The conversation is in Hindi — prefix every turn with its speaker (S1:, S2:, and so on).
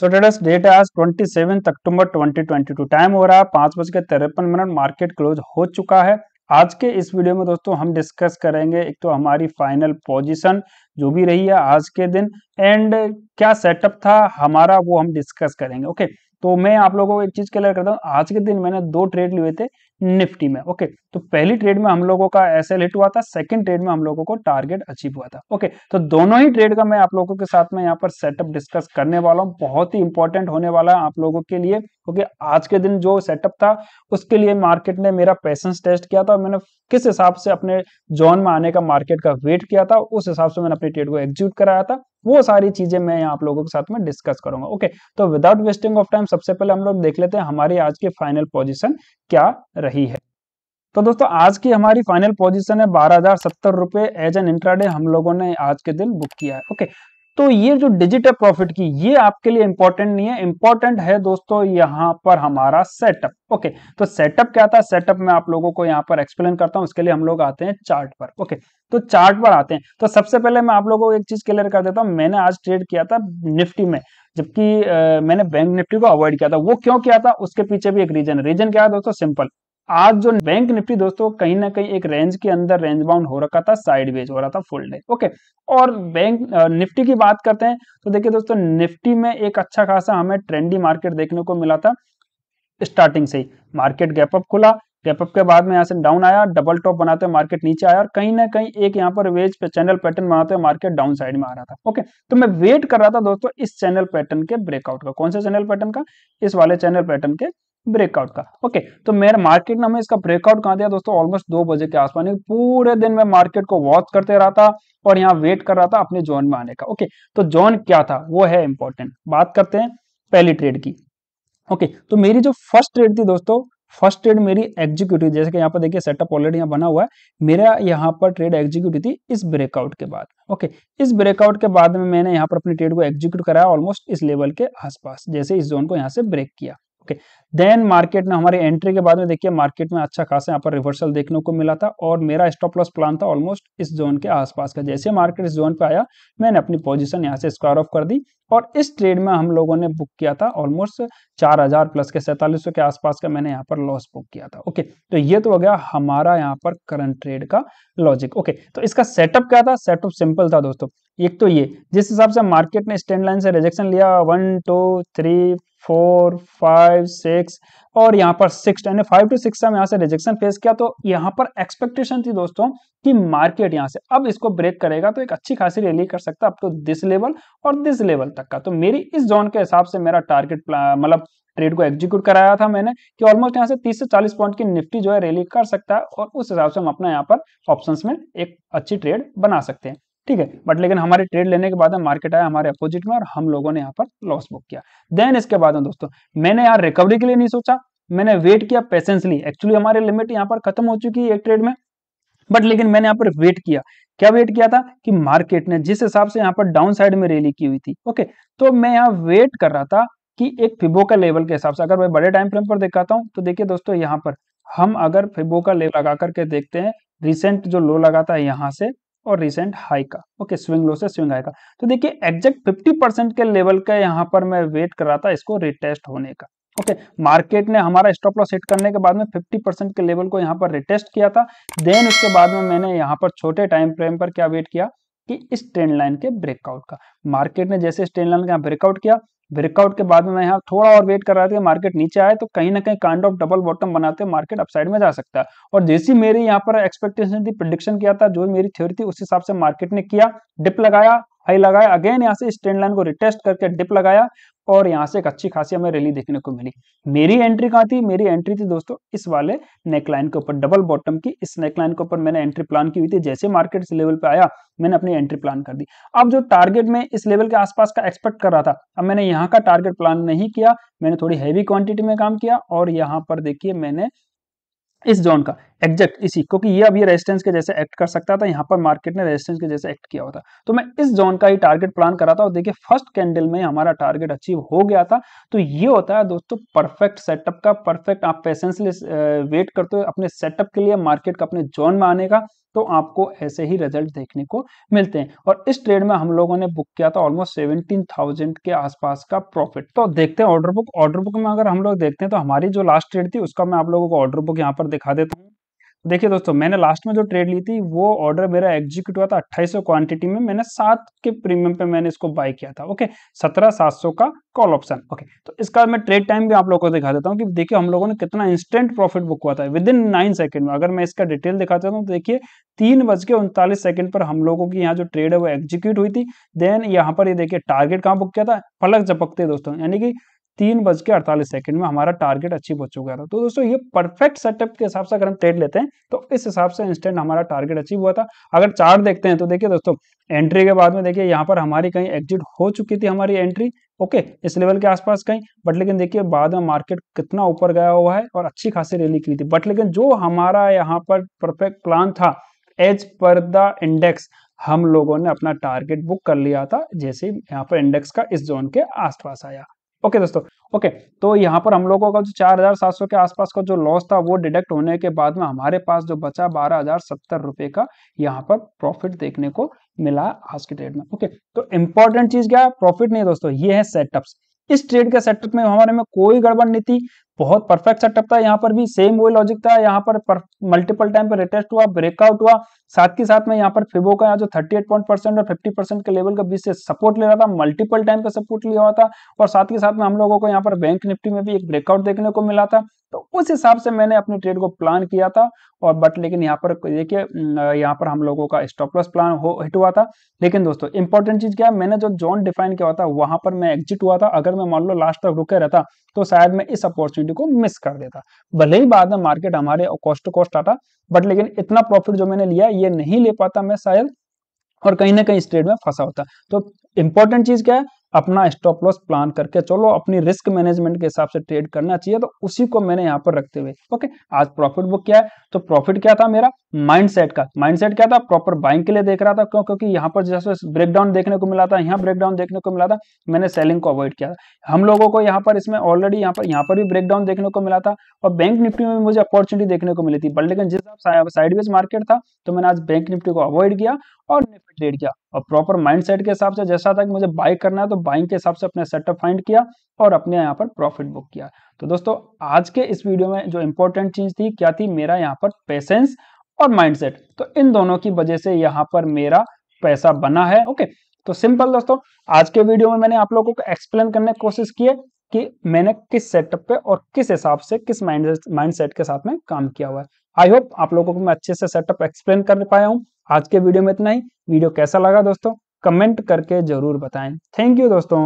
S1: सो ट्रेडर्स डेट है आज twenty seven October twenty twenty two time हो रहा है पांच बज के तिरपन मिनट मार्केट क्लोज हो चुका है आज के इस वीडियो में दोस्तों हम डिस्कस करेंगे एक तो हमारी फाइनल पोजीशन जो भी रही है आज के दिन एंड क्या सेटअप था हमारा वो हम डिस्कस करेंगे ओके तो मैं आप लोगों को एक चीज क्लियर करता हूँ आज के दिन मैंने दो ट्रेड लिए थे निफ्टी में ओके तो पहली ट्रेड में हम लोगों का एस हिट हुआ था सेकंड ट्रेड में हम लोगों को टारगेट अचीव हुआ था ओके तो दोनों ही ट्रेड का मैं आप लोगों के साथ में यहाँ पर सेटअप डिस्कस करने वाला हूँ बहुत ही इंपॉर्टेंट होने वाला है आप लोगों के लिए ओके आज के दिन जो सेटअप था उसके लिए मार्केट ने मेरा पैसेंस टेस्ट किया था मैंने किस हिसाब से अपने जोन में आने का मार्केट का वेट किया था उस हिसाब से मैंने अपने ट्रेड को एग्जीक्यूट कराया था वो सारी चीजें मैं यहाँ आप लोगों के साथ में डिस्कस करूंगा ओके तो विदाउट वेस्टिंग ऑफ टाइम सबसे पहले हम लोग देख लेते हैं हमारी आज की फाइनल पोजिशन क्या रहे रही है तो दोस्तों आज की हमारी फाइनल पोजीशन है बारह हजार सत्तर रुपए एज एन इंट्राडे हम लोगों ने आज के दिन बुक किया है ओके तो ये जो डिजिट है प्रॉफिट की ये आपके लिए इंपॉर्टेंट नहीं है इंपॉर्टेंट है दोस्तों यहाँ पर हमारा सेटअप ओके तो सेटअप क्या था सेटअप में आप लोगों को यहाँ पर एक्सप्लेन करता हूँ उसके लिए हम लोग आते हैं चार्ट पर ओके तो चार्ट पर आते हैं तो सबसे पहले मैं आप लोगों को एक चीज क्लियर कर देता हूँ मैंने आज ट्रेड किया था निफ्टी में जबकि मैंने बैंक निफ्टी को अवॉइड किया था वो क्यों किया था उसके पीछे भी एक रीजन रीजन क्या है दोस्तों सिंपल आज जो बैंक निफ्टी दोस्तों कहीं ना कहीं एक रेंज के अंदर रेंज बाउंड हो रखा था साइडवेज हो रहा था फुल डे ओके और बैंक निफ्टी की बात करते हैं तो देखिए दोस्तों निफ्टी में एक अच्छा खासा हमें ट्रेंडी मार्केट देखने को मिला था स्टार्टिंग से ही मार्केट गैपअप खुला गैपअप के बाद में यहाँ से डाउन आया डबल टॉप बनाते हुए मार्केट नीचे आया और कहीं ना कहीं एक यहाँ पर वेज पे चैनल पैटर्न बनाते हुए मार्केट डाउन साइड में आ रहा था ओके तो मैं वेट कर रहा था दोस्तों इस चैनल पैटर्न के ब्रेकआउट का कौन से चैनल पैटर्न का इस वाले चैनल पैटर्न के ब्रेकआउट का ओके तो मेरा मार्केट ने हमें इसका ब्रेकआउट कहा दिया दोस्तों ऑलमोस्ट दो बजे के आसपास पूरे दिन में मार्केट को वॉच करते रहा था और यहाँ वेट कर रहा था अपने जोन में आने का ओके तो जोन क्या था वो है इंपॉर्टेंट बात करते हैं पहली ट्रेड की ओके तो मेरी जो फर्स्ट ट्रेड थी दोस्तों फर्स्ट ट्रेड मेरी एग्जीक्यूटिव जैसे कि यहाँ पर देखिए सेटअप ऑलरेडी यहाँ बना हुआ है मेरा यहाँ पर ट्रेड एग्जीक्यूटिव थी इस ब्रेकआउट के बाद ओके इस ब्रेकआउट के बाद में मैंने यहाँ पर अपनी ट्रेड को एग्जीक्यूट कराया ऑलमोस्ट इस लेवल के आसपास जैसे इस जोन को यहाँ से ब्रेक किया ओके देन मार्केट ने हमारे एंट्री के बाद में देखिए मार्केट में अच्छा खासा यहाँ पर रिवर्सल देखने को मिला था और मेरा स्टॉप लॉस प्लान था ऑलमोस्ट इस जोन के आसपास का जैसे मार्केट इस जोन पे आया मैंने अपनी पोजीशन यहाँ से स्क्वायर ऑफ कर दी और इस ट्रेड में हम लोगों ने बुक किया था ऑलमोस्ट 4000 प्लस के सैंतालीस के आसपास का मैंने यहाँ पर लॉस बुक किया था ओके तो ये तो हो गया हमारा यहाँ पर करंट ट्रेड का लॉजिक ओके तो इसका सेटअप क्या था सेटअप सिंपल था दोस्तों एक तो ये जिस हिसाब से मार्केट ने स्टैंड लाइन से रिजेक्शन लिया one two three four five six और यहाँ पर सिक्स यानी फाइव टू सिक्स हम यहाँ से रिजेक्शन फेस किया तो यहाँ पर एक्सपेक्टेशन थी दोस्तों कि मार्केट यहाँ से अब इसको ब्रेक करेगा तो एक अच्छी खासी रैली कर सकता है अब तो दिस लेवल और दिस लेवल तक का तो मेरी इस जोन के हिसाब से मेरा टारगेट मतलब ट्रेड को एग्जीक्यूट कराया था मैंने कि ऑलमोस्ट यहाँ से 30 से 40 पॉइंट की निफ्टी जो है रैली कर सकता है और उस हिसाब से हम अपना यहाँ पर ऑप्शंस में एक अच्छी ट्रेड बना सकते हैं ठीक है बट लेकिन हमारे ट्रेड लेने के बाद मार्केट आया हमारे अपोजिट में और हम लोगों ने यहाँ पर लॉस बुक किया देन इसके बाद में दोस्तों मैंने यार रिकवरी के लिए नहीं सोचा मैंने वेट किया पेशेंसली एक्चुअली हमारे लिमिट यहाँ पर खत्म हो चुकी है एक ट्रेड में बट लेकिन मैंने यहाँ पर वेट किया क्या वेट किया था कि मार्केट ने जिस हिसाब से यहाँ पर डाउन साइड में रैली की हुई थी ओके तो मैं यहाँ वेट कर रहा था कि एक फिबो का लेवल के हिसाब से अगर मैं बड़े टाइम फ्रेम पर दिखाता हूँ तो देखिए दोस्तों यहाँ पर हम अगर फिबो का लेवल लगा करके देखते हैं रिसेंट जो लो लगा था यहाँ से और रिसेंट हाई का ओके स्विंग लो से स्विंग हाई का तो देखिए एग्जैक्ट 50 परसेंट के लेवल का यहाँ पर मैं वेट कर रहा था इसको रिटेस्ट होने का ओके okay, मार्केट ने हमारा स्टॉप लॉस हिट करने के बाद में 50 परसेंट के लेवल को यहाँ पर रिटेस्ट किया था देन उसके बाद में मैंने यहाँ पर छोटे टाइम फ्रेम पर क्या वेट किया कि इस ट्रेंड लाइन के ब्रेकआउट का मार्केट ने जैसे इस ट्रेंड लाइन का ब्रेकआउट किया ब्रेकआउट के बाद में मैं यहाँ थोड़ा और वेट कर रहा था कि मार्केट नीचे आए तो कहीं ना कहीं कांड ऑफ डबल बॉटम बनाते मार्केट अपसाइड में जा सकता है और जैसी मेरी यहाँ पर एक्सपेक्टेशन थी प्रडिक्शन किया था जो मेरी थ्योरी थी उस हिसाब से मार्केट ने किया डिप लगाया हाई लगाया अगेन यहाँ से स्टैंड लाइन को रिटेस्ट करके डिप लगाया और यहाँ से एक अच्छी खासी हमें रैली देखने को मिली मेरी एंट्री कहाँ थी मेरी एंट्री थी दोस्तों इस वाले नेकलाइन के ऊपर डबल बॉटम की इस नेकलाइन के ऊपर मैंने एंट्री प्लान की हुई थी जैसे मार्केट इस लेवल पे आया मैंने अपनी एंट्री प्लान कर दी अब जो टारगेट में इस लेवल के आसपास का एक्सपेक्ट कर रहा था अब मैंने यहाँ का टारगेट प्लान नहीं किया मैंने थोड़ी हैवी क्वांटिटी में काम किया और यहाँ पर देखिए मैंने इस जोन का एग्जैक्ट इसी क्योंकि ये अभी रेजिस्टेंस के जैसे एक्ट कर सकता था यहाँ पर मार्केट ने रेजिस्टेंस के जैसे एक्ट किया होता तो मैं इस जोन का ही टारगेट प्लान करा था और देखिए फर्स्ट कैंडल में हमारा टारगेट अचीव हो गया था तो ये होता है दोस्तों परफेक्ट सेटअप का परफेक्ट आप पेशेंसली वेट करते हो अपने सेटअप के लिए मार्केट का अपने जोन में आने का तो आपको ऐसे ही रिजल्ट देखने को मिलते हैं और इस ट्रेड में हम लोगों ने बुक किया था ऑलमोस्ट सेवनटीन थाउजेंड के आसपास का प्रॉफिट तो देखते हैं ऑर्डर बुक ऑर्डर बुक में अगर हम लोग देखते हैं तो हमारी जो लास्ट ट्रेड थी उसका मैं आप लोगों को ऑर्डर बुक यहाँ पर दिखा देता हूँ देखिए दोस्तों मैंने लास्ट में जो ट्रेड ली थी वो ऑर्डर मेरा एग्जीक्यूट हुआ था अट्ठाईस क्वांटिटी में मैंने सात के प्रीमियम पे मैंने इसको बाय किया था ओके सत्रह सात सौ का कॉल ऑप्शन ओके तो इसका मैं ट्रेड टाइम भी आप लोगों को दिखा देता हूँ कि देखिए हम लोगों ने कितना इंस्टेंट प्रॉफिट बुक हुआ था विद इन नाइन सेकंड में अगर मैं इसका डिटेल दिखाता हूँ तो देखिए तीन बज के उनतालीस सेकंड पर हम लोगों की यहाँ जो ट्रेड है वो एग्जीक्यूट हुई थी देन यहाँ पर ये देखिए टारगेट कहाँ बुक किया था पलक झपकते दोस्तों यानी कि तीन बज के अड़तालीस सेकंड में हमारा टारगेट अचीव हो चुका था तो दोस्तों ये परफेक्ट सेटअप के हिसाब से अगर हम ट्रेड लेते हैं तो इस हिसाब से इंस्टेंट हमारा टारगेट अचीव हुआ था अगर चार्ट देखते हैं तो देखिए दोस्तों एंट्री के बाद में देखिए यहाँ पर हमारी कहीं एग्जिट हो चुकी थी हमारी एंट्री ओके इस लेवल के आसपास कहीं बट लेकिन देखिए बाद में मार्केट कितना ऊपर गया हुआ है और अच्छी खासी रैली की थी बट लेकिन जो हमारा यहाँ पर परफेक्ट प्लान था एज पर द इंडेक्स हम लोगों ने अपना टारगेट बुक कर लिया था जैसे यहाँ पर इंडेक्स का इस जोन के आसपास आया ओके दोस्तों ओके तो यहाँ पर हम लोगों का जो सौ के आसपास का जो लॉस था वो डिडक्ट होने के बाद में हमारे पास जो बचा बारह हजार सत्तर रुपए का यहाँ पर प्रॉफिट देखने को मिला आज के ट्रेड में ओके तो इंपॉर्टेंट चीज क्या प्रॉफिट नहीं दोस्तों ये है सेटअप्स इस ट्रेड के सेटअप में हमारे में कोई गड़बड़ नहीं थी बहुत परफेक्ट सेटअप था यहाँ पर भी सेम वही लॉजिक था यहाँ पर मल्टीपल टाइम पर रिटेस्ट हुआ ब्रेकआउट हुआ साथ ही साथ में यहाँ पर फिबो का जो 38 पॉइंट परसेंट और 50 परसेंट के लेवल का बीच से सपोर्ट ले रहा था मल्टीपल टाइम का सपोर्ट लिया हुआ था और साथ के साथ में हम लोगों को यहाँ पर बैंक निफ्टी में भी एक ब्रेकआउट देखने को मिला था तो उस हिसाब से मैंने अपने ट्रेड को प्लान किया था और बट लेकिन यहाँ पर देखिए यहाँ पर हम लोगों का स्टॉप लॉस प्लान हो हिट हुआ था लेकिन दोस्तों इंपॉर्टेंट चीज क्या है मैंने जो जोन डिफाइन किया था वहां पर मैं एग्जिट हुआ था अगर मैं मान लो लास्ट तक रुके रहता तो शायद मैं इस अपॉर्चुनिटी वैल्यू को मिस कर देता भले ही बाद में मार्केट हमारे कॉस्ट टू कॉस्ट आता बट लेकिन इतना प्रॉफिट जो मैंने लिया ये नहीं ले पाता मैं शायद और कहीं ना कहीं स्टेट में फंसा होता तो इंपॉर्टेंट चीज क्या है अपना स्टॉप लॉस प्लान करके चलो अपनी रिस्क मैनेजमेंट के हिसाब से ट्रेड करना चाहिए तो उसी को मैंने यहाँ पर रखते हुए ओके आज प्रॉफिट बुक क्या है तो प्रॉफिट क्या था मेरा माइंडसेट का माइंडसेट क्या था प्रॉपर बाइंग के लिए देख रहा था क्यों क्योंकि यहाँ पर जैसे ब्रेकडाउन देखने को मिला था यहाँ ब्रेकडाउन देखने को मिला था मैंने सेलिंग को अवॉइड किया था हम लोगों को यहाँ पर इसमें ऑलरेडी यहाँ पर यहाँ पर भी ब्रेकडाउन देखने को मिला था और बैंक निफ्टी में भी मुझे अपॉर्चुनिटी देखने को मिली थी बट लेकिन जिस साइडवेज मार्केट था तो मैंने आज बैंक निफ्टी को अवॉइड किया और निफ्टी ट्रेड किया और प्रॉपर माइंडसेट के हिसाब से जैसा था कि मुझे बाइक करना है तो बाइंग के हिसाब से अपने सेटअप फाइंड किया और अपने यहाँ पर प्रॉफिट बुक किया तो दोस्तों आज के इस वीडियो में जो इंपॉर्टेंट चीज थी क्या थी मेरा यहाँ पर पेशेंस और माइंडसेट तो इन दोनों की वजह से यहाँ पर मेरा पैसा बना है ओके तो सिंपल दोस्तों आज के वीडियो में मैंने आप लोगों को एक्सप्लेन करने की कोशिश की है कि मैंने किस सेटअप पे और किस हिसाब से किस माइंड माइंडसेट के साथ में काम किया हुआ है आई होप आप लोगों को मैं अच्छे से सेटअप एक्सप्लेन कर पाया हूँ आज के वीडियो में इतना ही वीडियो कैसा लगा दोस्तों कमेंट करके जरूर बताएं थैंक यू दोस्तों